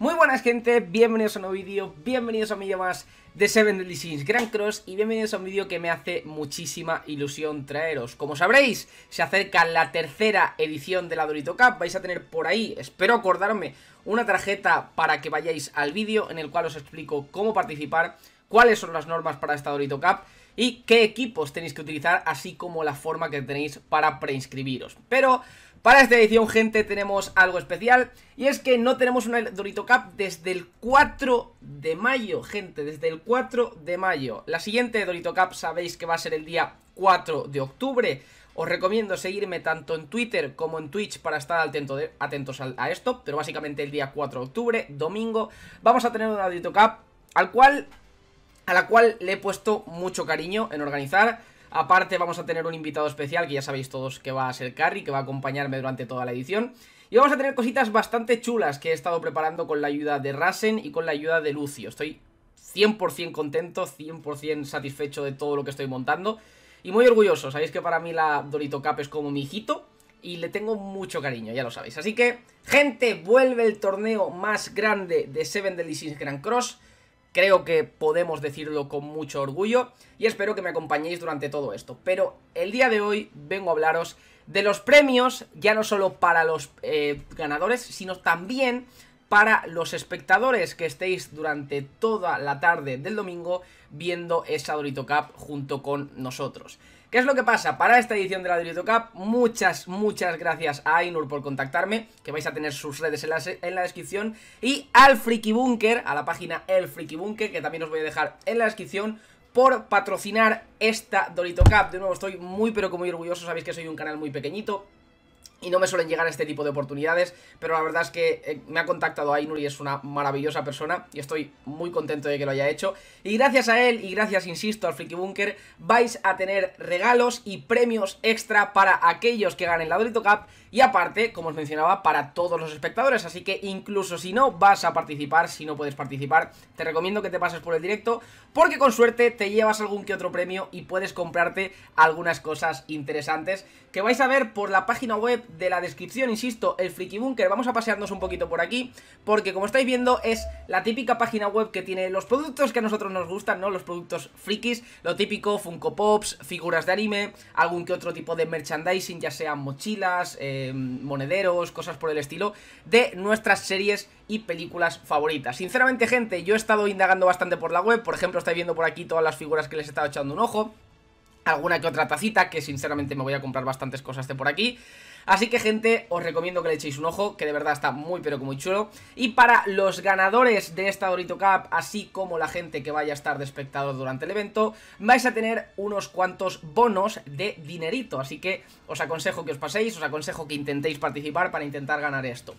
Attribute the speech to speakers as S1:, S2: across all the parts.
S1: Muy buenas gente, bienvenidos a un nuevo vídeo, bienvenidos a mi más de Seven Deadly Grand Cross y bienvenidos a un vídeo que me hace muchísima ilusión traeros. Como sabréis, se acerca la tercera edición de la Dorito Cup, vais a tener por ahí, espero acordarme, una tarjeta para que vayáis al vídeo en el cual os explico cómo participar, cuáles son las normas para esta Dorito Cup y qué equipos tenéis que utilizar, así como la forma que tenéis para preinscribiros. Pero para esta edición, gente, tenemos algo especial y es que no tenemos una Dorito Cup desde el 4 de mayo, gente, desde el 4 de mayo. La siguiente Dorito Cup sabéis que va a ser el día 4 de octubre. Os recomiendo seguirme tanto en Twitter como en Twitch para estar atentos a, a, esto, pero básicamente el día 4 de octubre, domingo, vamos a tener una Dorito Cup al cual, a la cual le he puesto mucho cariño en organizar. Aparte vamos a tener un invitado especial que ya sabéis todos que va a ser Carrie, que va a acompañarme durante toda la edición. Y vamos a tener cositas bastante chulas que he estado preparando con la ayuda de Rasen y con la ayuda de Lucio. Estoy 100% contento, 100% satisfecho de todo lo que estoy montando. Y muy orgulloso, sabéis que para mí la Dorito Cup es como mi hijito y le tengo mucho cariño, ya lo sabéis. Así que, gente, vuelve el torneo más grande de Seven Delicious Grand Cross. Creo que podemos decirlo con mucho orgullo y espero que me acompañéis durante todo esto. Pero el día de hoy vengo a hablaros de los premios, ya no solo para los eh, ganadores, sino también para los espectadores que estéis durante toda la tarde del domingo viendo esa Dorito Cup junto con nosotros. ¿Qué es lo que pasa? Para esta edición de la Dorito Cup, muchas, muchas gracias a Ainur por contactarme, que vais a tener sus redes en la, descripción, y al Freaky Bunker, a la página El Freaky Bunker, que también os voy a dejar en la descripción, por patrocinar esta Dorito Cup. De nuevo, estoy muy pero como muy orgulloso, sabéis que soy un canal muy pequeñito, y no me suelen llegar este tipo de oportunidades, pero la verdad es que eh, me ha contactado Ainur y es una maravillosa persona y estoy muy contento de que lo haya hecho. Y gracias a él y gracias, insisto, al Freaky Bunker, vais a tener regalos y premios extra para aquellos que ganen la Dorito Cup y aparte, como os mencionaba, para todos los espectadores, así que incluso si no vas a participar, si no puedes participar, te recomiendo que te pases por el directo porque con suerte te llevas algún que otro premio y puedes comprarte algunas cosas interesantes que vais a ver por la página web de la descripción, insisto, el Freaky Bunker. Vamos a pasearnos un poquito por aquí, porque como estáis viendo es la típica página web que tiene los productos que a nosotros nos gustan, ¿no? Los productos frikis, lo típico, Funko Pops, figuras de anime, algún que otro tipo de merchandising, ya sean mochilas, eh, monederos, cosas por el estilo, de nuestras series y películas favoritas. Sinceramente, gente, yo he estado indagando bastante por la web, por ejemplo, estáis viendo por aquí todas las figuras que les he estado echando un ojo alguna que otra tacita, que sinceramente me voy a comprar bastantes cosas de por aquí. Así que gente, os recomiendo que le echéis un ojo, que de verdad está muy pero que muy chulo. Y para los ganadores de esta Dorito Cup, así como la gente que vaya a estar de espectador durante el evento, vais a tener unos cuantos bonos de dinerito. Así que os aconsejo que os paséis, os aconsejo que intentéis participar para intentar ganar esto.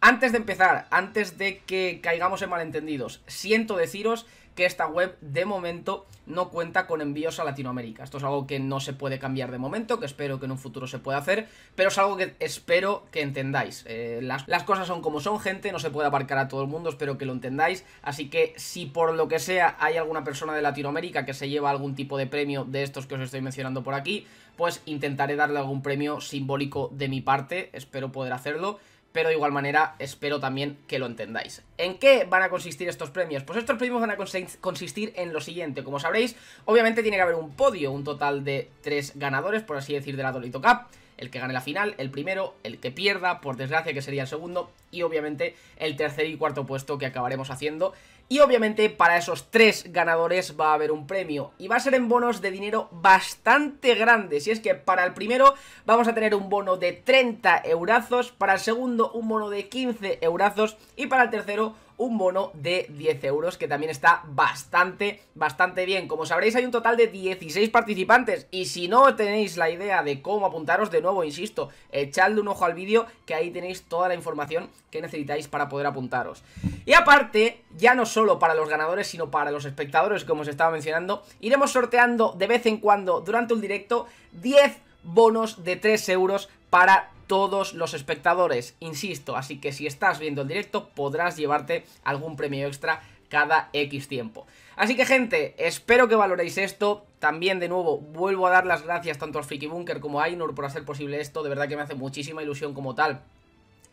S1: Antes de empezar, antes de que caigamos en malentendidos, siento deciros que esta web de momento no cuenta con envíos a Latinoamérica. Esto es algo que no se puede cambiar de momento, que espero que en un futuro se pueda hacer, pero es algo que espero que entendáis. Eh, las, las cosas son como son, gente, no se puede abarcar a todo el mundo, espero que lo entendáis. Así que si por lo que sea hay alguna persona de Latinoamérica que se lleva algún tipo de premio de estos que os estoy mencionando por aquí, pues intentaré darle algún premio simbólico de mi parte, espero poder hacerlo pero de igual manera espero también que lo entendáis. ¿En qué van a consistir estos premios? Pues estos premios van a consistir en lo siguiente, como sabréis, obviamente tiene que haber un podio, un total de tres ganadores, por así decir, de la Dolito Cup, el que gane la final, el primero, el que pierda, por desgracia que sería el segundo, y obviamente el tercer y cuarto puesto que acabaremos haciendo y obviamente para esos tres ganadores va a haber un premio y va a ser en bonos de dinero bastante grandes. Y es que para el primero vamos a tener un bono de 30 eurazos, para el segundo un bono de 15 eurazos y para el tercero un bono de 10 euros que también está bastante, bastante bien. Como sabréis hay un total de 16 participantes y si no tenéis la idea de cómo apuntaros, de nuevo, insisto, echadle un ojo al vídeo que ahí tenéis toda la información que necesitáis para poder apuntaros. Y aparte, ya no solo para los ganadores, sino para los espectadores, como os estaba mencionando, iremos sorteando de vez en cuando durante el directo 10 bonos de 3 euros para todos los espectadores, insisto, así que si estás viendo el directo podrás llevarte algún premio extra cada X tiempo. Así que gente, espero que valoréis esto, también de nuevo vuelvo a dar las gracias tanto al Freaky Bunker como a Ainur por hacer posible esto, de verdad que me hace muchísima ilusión como tal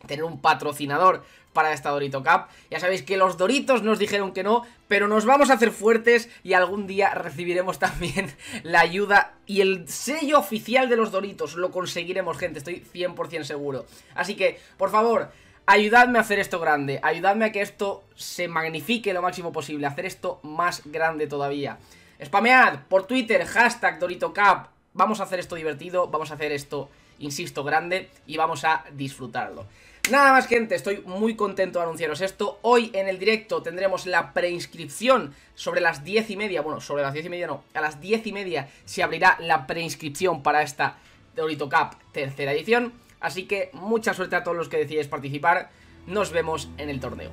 S1: tener un patrocinador para esta Dorito Cup. Ya sabéis que los Doritos nos dijeron que no, pero nos vamos a hacer fuertes y algún día recibiremos también la ayuda y el sello oficial de los Doritos. Lo conseguiremos, gente, estoy 100% seguro. Así que, por favor, ayudadme a hacer esto grande, ayudadme a que esto se magnifique lo máximo posible, hacer esto más grande todavía. Spamead por Twitter, hashtag Cup Vamos a hacer esto divertido, vamos a hacer esto insisto, grande y vamos a disfrutarlo. Nada más gente, estoy muy contento de anunciaros esto Hoy en el directo tendremos la preinscripción sobre las 10 y media Bueno, sobre las 10 y media no, a las 10 y media se abrirá la preinscripción para esta Dorito Cup tercera edición Así que mucha suerte a todos los que decidáis participar Nos vemos en el torneo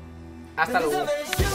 S1: Hasta luego